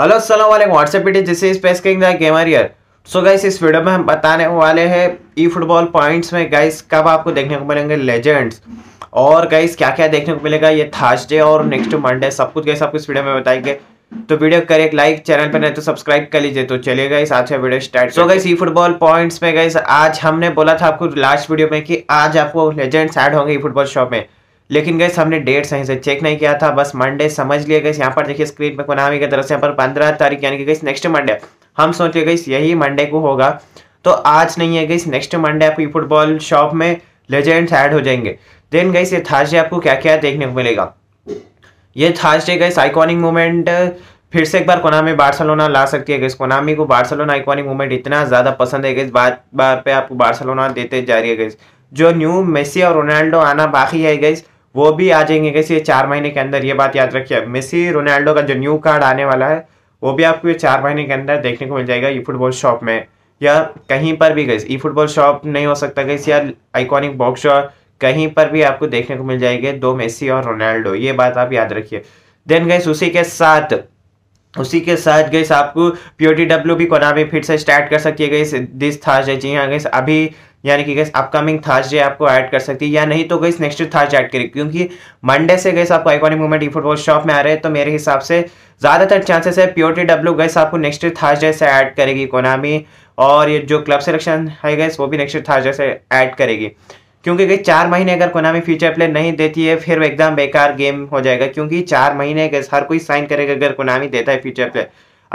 hello अस्सलाम वालेकुम WhatsApp पीटी जैसे इस PES gamer here so guys इस वीडियो में हम बताने वाले हैं ई फुटबॉल पॉइंट्स में गाइस कब आपको देखने को मिलेंगे लेजेंड्स और गाइस क्या क्या देखने को मिलेगा ये थर्सडे और नेक्स्ट मंडे सब कुछ गाइस आपको इस वीडियो में बताएंगे तो वीडियो करें एक लाइक चैनल पर नहीं तो सब्सक्राइब कर लीजिए तो चलिए गाइस आज का video start so guys eFootball points में गाइस आज हमने बोला था आपको लास्ट वीडियो में कि आज आपको लेजेंड्स ऐड होंगे ई फुटबॉल शॉप में लेकिन गैस हमने डेट सही से चेक नहीं किया था बस मंडे समझ लिए गए यहाँ पर देखिए स्क्रीन पर कोनामी की तरफ से यहाँ पर पंद्रह तारीख यानी कि गई नेक्स्ट मंडे हम सोच लिए गई यही मंडे को होगा तो आज नहीं है गई नेक्स्ट मंडे आपकी फुटबॉल शॉप में लेजेंड्स ऐड हो जाएंगे देन गई ये थर्सडे आपको क्या क्या देखने को मिलेगा ये थर्सडे गए आइकॉनिक मूवमेंट फिर से एक बार कोनामी बार्सलोना ला सकती है गई कोनामी को बार्सलोना आइकॉनिक मूवमेंट इतना ज़्यादा पसंद है गई बार बार पे आपको बार्सलोना देते जा रही है गई जो न्यू मेसी और रोनाल्डो आना बाकी है गई वो भी आ जाएंगे कैसे ये चार महीने के अंदर ये बात याद रखिए मेसी रोनाल्डो का जो न्यू कार्ड आने वाला है वो भी आपको ये चार महीने के अंदर देखने को मिल जाएगा ई फुटबॉल शॉप में या कहीं पर भी गई ई फुटबॉल शॉप नहीं हो सकता गई या आइकॉनिक बॉक्स और कहीं पर भी आपको देखने को मिल जाएगी दो मेसी और रोनाल्डो ये बात आप याद रखिए देन गई उसी के साथ उसी के साथ गई आपको पी ओ टी डब्ल्यू भी कोनामी फिर से स्टार्ट कर सकती है गई दिस थर्सडे जी हाँ गई अभी यानी कि गैस अपकमिंग थर्सडे आपको ऐड कर सकती है या नहीं तो गैस नेक्स्ट थर्सडे ऐड करेगी क्योंकि मंडे से गैस आपको iconic movement eFootball shop में आ रहे हैं तो मेरे हिसाब से ज़्यादातर चांसेस है प्योरटी डब्ल्यू गैस आपको नेक्स्ट थर्सडे से ऐड करेगी कोनामी और ये जो क्लब सेलेक्शन है गैस वो भी नेक्स्ट थर्सडे से ऐड करेगी क्योंकि गई चार महीने अगर कोनामी फ्यूचर प्ले नहीं देती है फिर एकदम बेकार गेम हो जाएगा क्योंकि चार महीने गैस हर कोई साइन करेगा अगर कोनामी देता है फ्यूचर प्ले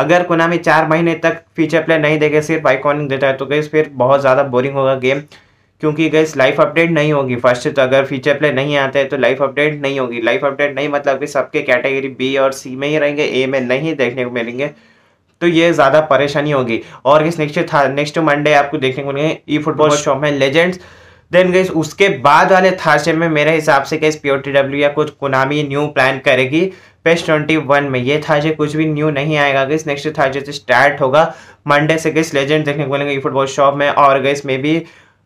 अगर कोनामी चार महीने तक फीचर प्ले नहीं देगा सिर्फ आइकॉनिक देता है तो गई फिर बहुत ज़्यादा बोरिंग होगा गेम क्योंकि गई लाइफ अपडेट नहीं होगी फर्स्ट तो अगर फीचर प्ले नहीं आते हैं तो लाइफ अपडेट नहीं होगी लाइफ अपडेट नहीं मतलब कि सबके कैटेगरी बी और सी में ही रहेंगे ए में नहीं देखने को मिलेंगे तो ये ज़्यादा परेशानी होगी और इस नेक्स्ट था नेक्स्ट मंडे आपको देखने को मिलेंगे ई फुटबॉल शॉप में लेजेंड्स देन गई उसके बाद वाले थर्सडे में मेरे हिसाब से गई पी या कुछ कुनामी न्यू प्लान करेगी पेस्ट ट्वेंटी वन में ये था जो कुछ भी न्यू नहीं आएगा गिस नेक्स्ट था जो स्टार्ट होगा मंडे से गिस लेजेंड देखने को मिलेंगे फुटबॉल शॉप में और गिस में भी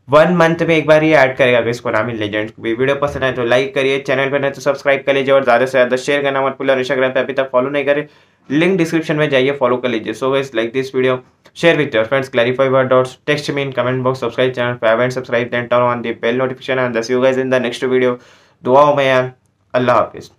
वन मंथ में एक बार ये ऐड करेगा गिस को नामी लेजेंड को भी वीडियो पसंद आए तो लाइक करिए चैनल पर नहीं तो सब्सक्राइब कर लीजिए और ज़्यादा से ज़्यादा शेयर करना मत भूलिए और इंस्टाग्राम पर अभी तक फॉलो नहीं करें लिंक डिस्क्रिप्शन में जाइए फॉलो कर लीजिए so guys like this video share with your friends clarify your doubts text mean comment box subscribe channel five and subscribe then turn on the bell notification and thus you guys in the next video दुआओं में अल्लाह हाफिज़